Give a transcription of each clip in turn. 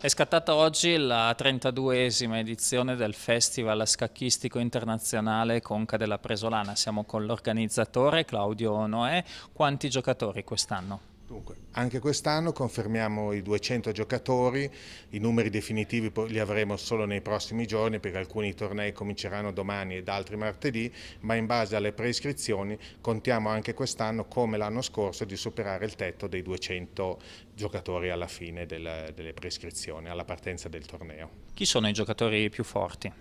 È scattata oggi la 32esima edizione del Festival Scacchistico Internazionale Conca della Presolana. Siamo con l'organizzatore Claudio Noè. Quanti giocatori quest'anno? Dunque, anche quest'anno confermiamo i 200 giocatori, i numeri definitivi li avremo solo nei prossimi giorni perché alcuni tornei cominceranno domani ed altri martedì, ma in base alle preiscrizioni contiamo anche quest'anno, come l'anno scorso, di superare il tetto dei 200 giocatori alla fine delle, delle preiscrizioni, alla partenza del torneo. Chi sono i giocatori più forti?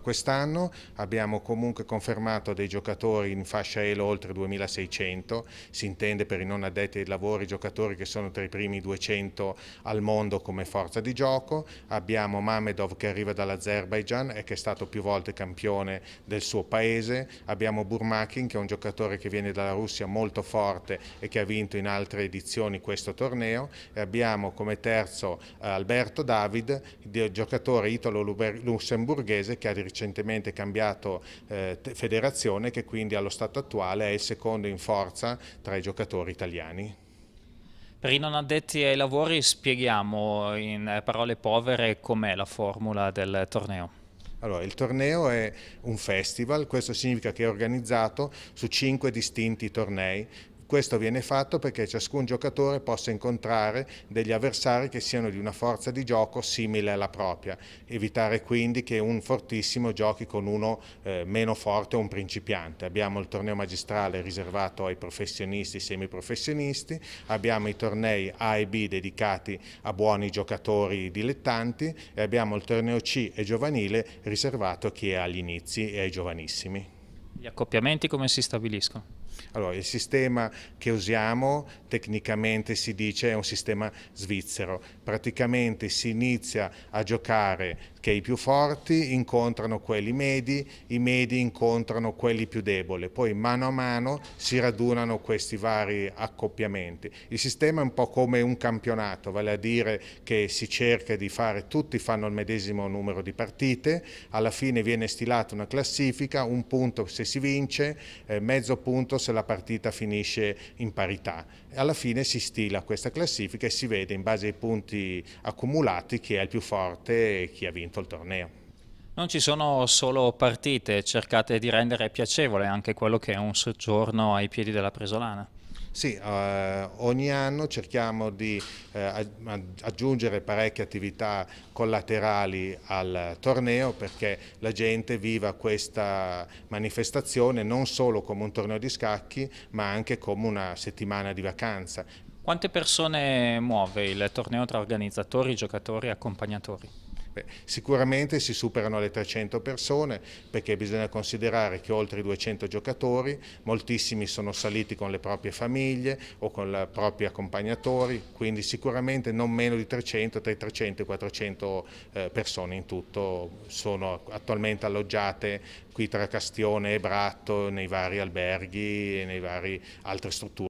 quest'anno abbiamo comunque confermato dei giocatori in fascia ELO oltre 2600, si intende per i non addetti ai lavori giocatori che sono tra i primi 200 al mondo come forza di gioco, abbiamo Mamedov che arriva dall'Azerbaijan e che è stato più volte campione del suo paese, abbiamo Burmakin che è un giocatore che viene dalla Russia molto forte e che ha vinto in altre edizioni questo torneo e abbiamo come terzo eh, Alberto David, giocatore italo-lussemburghese che ha recentemente cambiato eh, federazione che quindi allo stato attuale è il secondo in forza tra i giocatori italiani. Per i non addetti ai lavori spieghiamo in parole povere com'è la formula del torneo. Allora, il torneo è un festival, questo significa che è organizzato su cinque distinti tornei questo viene fatto perché ciascun giocatore possa incontrare degli avversari che siano di una forza di gioco simile alla propria, evitare quindi che un fortissimo giochi con uno eh, meno forte o un principiante. Abbiamo il torneo magistrale riservato ai professionisti e semiprofessionisti, abbiamo i tornei A e B dedicati a buoni giocatori dilettanti e abbiamo il torneo C e giovanile riservato a chi è agli inizi e ai giovanissimi. Gli accoppiamenti come si stabiliscono? Allora, il sistema che usiamo tecnicamente si dice è un sistema svizzero. Praticamente si inizia a giocare che i più forti incontrano quelli medi, i medi incontrano quelli più deboli, poi mano a mano si radunano questi vari accoppiamenti. Il sistema è un po' come un campionato, vale a dire che si cerca di fare, tutti fanno il medesimo numero di partite, alla fine viene stilata una classifica, un punto se si vince, eh, mezzo punto se la partita finisce in parità. Alla fine si stila questa classifica e si vede in base ai punti accumulati chi è il più forte e chi ha vinto il torneo. Non ci sono solo partite, cercate di rendere piacevole anche quello che è un soggiorno ai piedi della Presolana. Sì, eh, ogni anno cerchiamo di eh, aggiungere parecchie attività collaterali al torneo perché la gente viva questa manifestazione non solo come un torneo di scacchi ma anche come una settimana di vacanza. Quante persone muove il torneo tra organizzatori, giocatori e accompagnatori? Beh, sicuramente si superano le 300 persone perché bisogna considerare che oltre i 200 giocatori moltissimi sono saliti con le proprie famiglie o con i propri accompagnatori, quindi sicuramente non meno di 300, tra i 300 e i 400 eh, persone in tutto sono attualmente alloggiate qui tra Castione e Bratto nei vari alberghi e nei vari altre strutture.